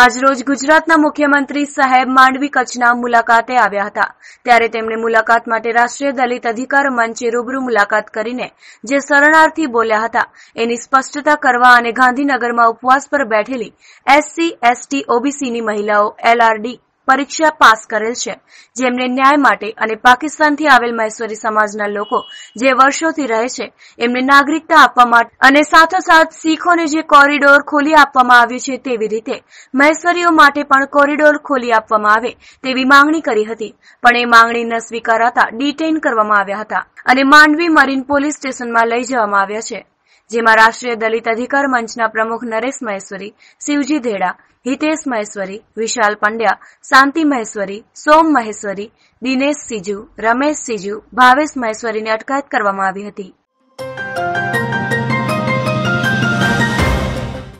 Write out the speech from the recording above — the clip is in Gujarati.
આજરોજ ગુજરાતના મુખ્યમંત્રી સાહેબ માંડવી કચ્છના મુલાકાતે આવ્યા હતા ત્યારે તેમણે મુલાકાત માટે રાષ્ટ્રીય દલિત અધિકાર મંચે રૂબરૂ મુલાકાત કરીને જે શરણાર્થી બોલ્યા હતા એની સ્પષ્ટતા કરવા અને ગાંધીનગરમાં ઉપવાસ પર બેઠેલી એસસી એસટી ઓબીસીની મહિલાઓ એલઆરડી પરીક્ષા પાસ કરેલ છે જેમને ન્યાય માટે અને પાકિસ્તાનથી આવેલ મહેશ્વરી સમાજના લોકો જે વર્ષોથી રહે છે એમને નાગરિકતા આપવા માટે અને સાથોસાથ શીખોને જે કોરિડોર ખોલી આપવામાં આવ્યું છે તેવી રીતે મહેશ્વરીઓ માટે પણ કોરિડોર ખોલી આપવામાં આવે તેવી માંગણી કરી હતી પણ એ માંગણી ન સ્વીકારાતા ડિટેઇન કરવામાં આવ્યા હતા અને માંડવી મરીન પોલીસ સ્ટેશનમાં લઈ જવામાં આવ્યા છે જેમાં રાષ્ટ્રીય દલિત અધિકાર મંચના પ્રમુખ નરેશ મહેશ્વરી શિવજી ધેડા હિતેશ મહેશ્વરી વિશાલ પંડ્યા શાંતિ મહેશ્વરી સોમ મહેશ્વરી દિનેશ સિજુ રમેશ સિજુ ભાવેશ મહેશ્વરીની અટકાયત કરવામાં આવી હતી